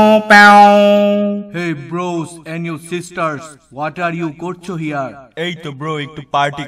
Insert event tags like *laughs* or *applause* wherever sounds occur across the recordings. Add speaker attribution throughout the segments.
Speaker 1: Hey
Speaker 2: bros and your sisters, what are you করছো here? এই তো একটু পার্টি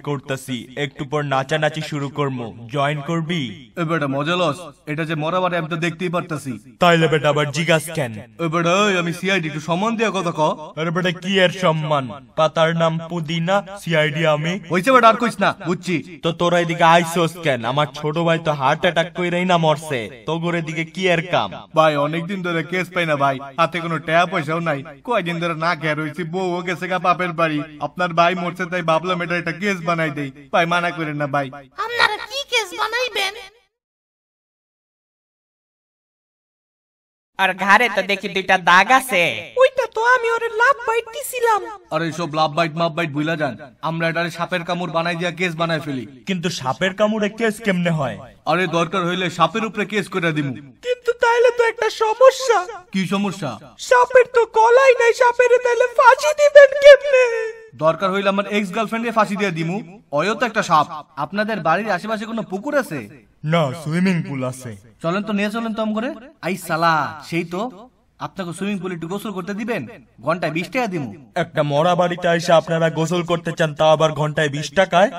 Speaker 2: একটু পর নাচানাচি শুরু করমু জয়েন করবি এ বেটা মজা লস এটা যে মরাবার অ্যাপ তো দেখতেই পারতাছি তাইলে বেটা আবার জিগাস কেন এ বেটা আমি সিআইডি একটু সম্মান দিয়া কথা কও আরে বেটা কি এর সম্মান পাতার নাম পুদিনা সিআইডি আমি হইছে বেটা আর কইছ না বুঝছি তো তোরা এদিকে আইছস কেন আমার ছোট ভাই তো হার্ট অ্যাটাক কইরাই না মরছে তো গোরে দিকে কি এর কাম ভাই অনেকদিন ধরে কেস পাই না ভাই হাতে কোনো টাকা পয়সাও নাই কয়েকদিন ধরে না খেয়ে রয়েছি ও গেছে গা বাপের বাড়ি আপনার ভাই মরছে তাই বাবলা মেটার একটা কেস বানাই দেই ভাই মানা করেন না ভাই
Speaker 3: আপনারা কি কেস বানাইবেন
Speaker 2: আর ঘরে তো দেখি দুইটা দাগ আছে
Speaker 3: ওই আমি লাভ বাইট দিছিলাম
Speaker 2: লাভ বাইট বাইট ভুলা যান আমরা এটারে সাপের কামড় বানাই দিয়া কেস বানাই ফেলি কিন্তু সাপের কামড়ে কেস কেমনে হয় আরে দরকার হইলে সাপের উপরে কেস করে দিমু
Speaker 3: কিন্তু তাইলে তো একটা সমস্যা কি সমস্যা সাপের তো নাই সাপের তাইলে ফাঁসি দিবেন কেমনে দরকার
Speaker 2: হইলে আমার এক্স গার্লফ্রেন্ডে ফাঁসি দিয়ে দিমু অয়ও তো একটা সাপ আপনাদের বাড়ির আশেপাশে কোনো পুকুর আছে না সুইমিং পুল আছে চলেন তো নিয়ে চলেন তো আম করে আই সালা সেই তো আপনাকে সুইমিং পুলে একটু গোসল করতে দিবেন ঘন্টায় বিশ টাকা দিব একটা মরা বাড়িতে এসে আপনারা গোসল করতে চান তা আবার ঘন্টায় বিশ টাকায়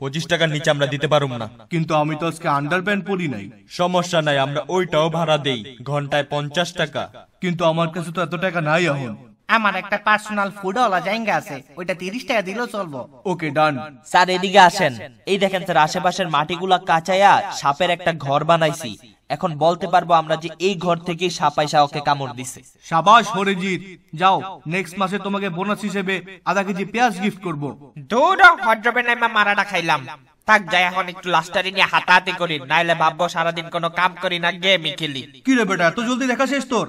Speaker 2: পঁচিশ টাকার নিচে আমরা দিতে পারব না কিন্তু আমি তো আজকে আন্ডার প্যান্ট পরি নাই সমস্যা নাই আমরা ওইটাও ভাড়া দেই ঘন্টায় পঞ্চাশ টাকা কিন্তু
Speaker 1: আমার কাছে তো এত টাকা নাই এখন আমার একটা পার্সোনাল ফুডওয়ালা জায়গা আছে ওইটা তিরিশ টাকা দিলেও চলবো ওকে ডান স্যার এদিকে আসেন এই দেখেন স্যার আশেপাশের মাটিগুলা কাঁচায়া সাপের একটা ঘর বানাইছি এখন বলতে পারবো আমরা যে এই ঘর থেকে সাপাই শাহকে কামড় দিছে সাবাস হরিজিৎ যাও নেক্সট মাসে তোমাকে বোনাস হিসেবে আধা কেজি পেঁয়াজ গিফট করব দূর হজবে হজরবে মা মারাটা খাইলাম তাক যাই এখন একটু লাস্টারি নিয়ে হাতাহাতি করি নাইলে ভাববো সারাদিন কোনো কাম করি না গেমই খেলি
Speaker 2: কি রে বেটা তো জলদি দেখা শেষ তোর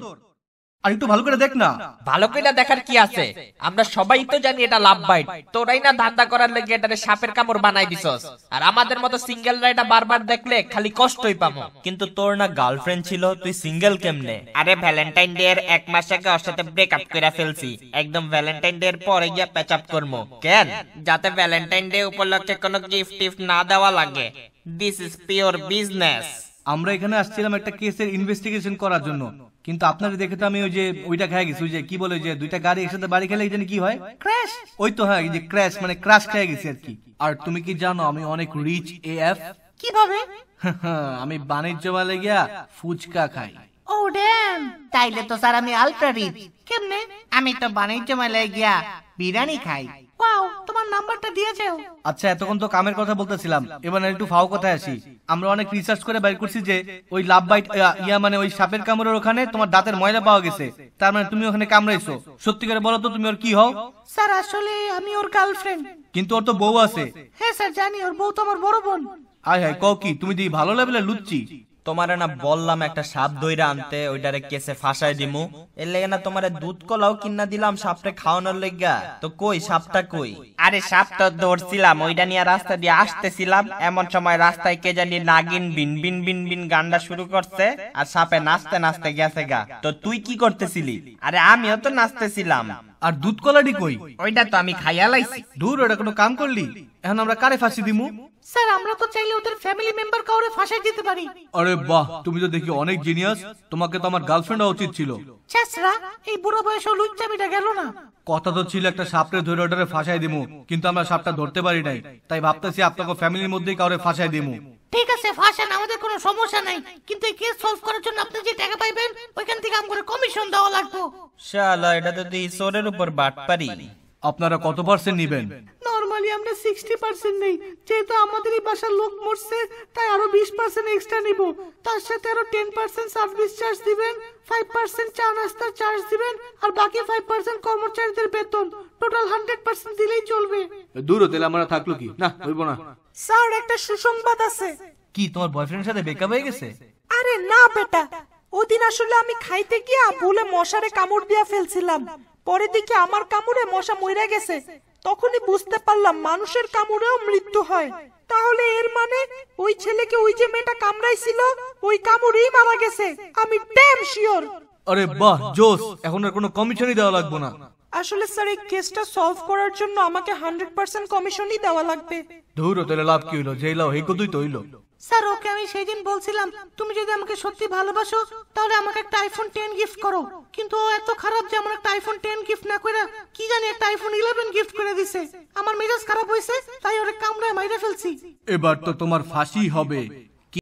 Speaker 1: আর একটু ভালো করে দেখ না ভালো কইরা দেখার কি আছে আমরা সবাই তো জানি এটা লাভ বাইট তোরাই না ধান্দা করার লাগি এটারে সাপের কামড় বানাই দিছস আর আমাদের মতো সিঙ্গেলরা এটা বারবার দেখলে খালি কষ্টই পামো কিন্তু তোর না গার্লফ্রেন্ড ছিল তুই সিঙ্গেল কেমনে আরে ভ্যালেন্টাইন ডে এর এক মাস আগে ওর সাথে ব্রেকআপ করে ফেলছি একদম ভ্যালেন্টাইন ডে এর পরে গিয়া প্যাচ আপ কেন যাতে ভ্যালেন্টাইন ডে উপলক্ষে কোনো গিফট টিফট না দেওয়া লাগে দিস ইজ পিওর বিজনেস
Speaker 2: আমরা এখানে আসছিলাম একটা কেসের ইনভেস্টিগেশন করার জন্য কিন্তু আপনার দেখে তো আমি ওই যে ওইটা খেয়ে গেছি ওই যে কি বলে যে দুইটা গাড়ি একসাথে বাড়ি খেলে এখানে কি হয় ক্র্যাশ ওই তো হয় হ্যাঁ, যে ক্র্যাশ মানে ক্রাশ খেয়ে গেছি আর কি আর তুমি কি জানো আমি অনেক রিচ এফ কিভাবে *laughs* আমি বাণিজ্য মেলে গিয়া ফুচকা খাই
Speaker 3: ও ড্যাম তাইলে তো স্যার
Speaker 1: আমি আলট্রা রিচ কেমনে আমি তো বাণিজ্য মেলায় গিয়া বিরিয়ানি খাই
Speaker 2: আচ্ছা এতক্ষণ তো কামের কথা বলতেছিলাম এবার একটু ফাও কথায় আসি আমরা অনেক রিসার্চ করে করছি যে ওই লাভ বাইট ইয়া মানে ওই সাপের কামড়ের ওখানে তোমার দাঁতের ময়লা পাওয়া গেছে তার মানে তুমি ওখানে কামড়াইছো সত্যি করে বলো তো তুমি ওর কি হও
Speaker 3: স্যার আসলে আমি ওর গার্লফ্রেন্ড
Speaker 2: কিন্তু ওর তো বউ আছে
Speaker 3: হ্যাঁ স্যার জানি ওর বউ তো আমার বড় বোন
Speaker 2: আয় হায় কও কি তুমি দি ভালো
Speaker 1: লেভেলে লুচ্ছি তোমারে না বললাম একটা সাপ দইরা আনতে ওইটারে কেসে ফাঁসাই দিমু এর লেগে না তোমারে দুধ কলাও কিনা দিলাম সাপটা খাওয়ানোর লেগা তো কই সাপটা কই আরে সাপ তো দৌড়ছিলাম ওইটা নিয়ে রাস্তা দিয়ে আসতেছিলাম এমন সময় রাস্তায় কে জানি নাগিন বিন বিন বিন বিন গান্ডা শুরু করছে আর সাপে নাচতে নাচতে গেছে গা তো তুই কি করতেছিলি আরে আমিও তো নাচতেছিলাম আর দুধ কলাডি কই ওইটা তো আমি খাইয়া লাইছি দূর ওটা কোনো কাম করলি এখন আমরা কারে ফাঁসি দিমু
Speaker 3: স্যার আমরা তো চাইলে ওদের ফ্যামিলি মেম্বার কাউরে ফাঁসাই দিতে পারি
Speaker 2: আরে বাহ তুমি তো দেখি অনেক জিনিয়াস তোমাকে তো আমার গার্লফ্রেন্ড হওয়া উচিত ছিল
Speaker 3: চেসরা এই বুড়ো বয়সে লুচ্চামিটা গেল না
Speaker 2: কথা তো ছিল একটা সাপরে ধরে ওটারে ফাঁসাই দিমু কিন্তু আমরা সাপটা ধরতে পারি নাই তাই ভাবতেছি আপনাকে ফ্যামিলির মধ্যেই কাউরে ফাঁসাই দিমু
Speaker 3: ঠিক আছে ফাঁসেন আমাদের কোনো সমস্যা নাই কিন্তু এই কেস সলভ করার জন্য আপনি যে টাকা পাইবেন ওইখান থেকে আমাকে কমিশন দেওয়া লাগবে
Speaker 2: শালা এটা তো এই সোরের উপর বাট পারি আপনারা কত পার্সেন্ট নেবেন
Speaker 3: নরমালি আমরা 60 পার্সেন্ট নেই যেহেতু আমাদের এই বাসার লোক মরছে তাই আরো 20 পার্সেন্ট এক্সট্রা নিব তার সাথে আরো 10 পার্সেন্ট সার্ভিস চার্জ দিবেন 5 পার্সেন্ট চা নাস্তার চার্জ দিবেন আর বাকি 5 পার্সেন্ট কর্মচারীদের বেতন টোটাল 100 পার্সেন্ট দিলেই চলবে
Speaker 2: দূর তেল আমরা থাকলো কি না হইব না
Speaker 3: স্যার একটা সুসংবাদ আছে কি তোমার বয়ফ্রেন্ডের সাথে
Speaker 2: ব্রেকআপ হয়ে গেছে
Speaker 3: আরে না বেটা ওদিন আসলে আমি খাইতে গিয়া ভুলে মশারে কামড় দিয়া ফেলছিলাম পরে দেখি আমার কামড়ে মশা মরে গেছে তখনই বুঝতে পারলাম মানুষের কামড়েও মৃত্যু হয় তাহলে এর মানে ওই ছেলেকে ওই যে মেয়েটা কামড়াইছিল ওই কামড়েই মারা গেছে আমি ড্যাম শিওর
Speaker 2: আরে বাহ জোস এখন আর কোনো কমিশনই দেওয়া লাগবে না
Speaker 3: আসলে স্যার এই কেসটা সলভ করার জন্য আমাকে হান্ড্রেড পার্সেন্ট কমিশনই দেওয়া লাগবে
Speaker 2: ধুর তাহলে লাভ কি হইলো যেই লাও এই কতই তো হইলো
Speaker 3: স্যার ওকে আমি সেই দিন বলছিলাম তুমি যদি আমাকে সত্যি ভালোবাসো তাহলে আমাকে একটা আইফোন টেন গিফট করো কিন্তু ও এত খারাপ যে আমার একটা আইফোন টেন গিফট না করে কি জানি একটা আইফোন ইলেভেন গিফট করে দিছে আমার মেজাজ খারাপ হয়েছে তাই ওরে কামড়ায় মাইরা ফেলছি
Speaker 2: এবার তো তোমার ফাঁসি হবে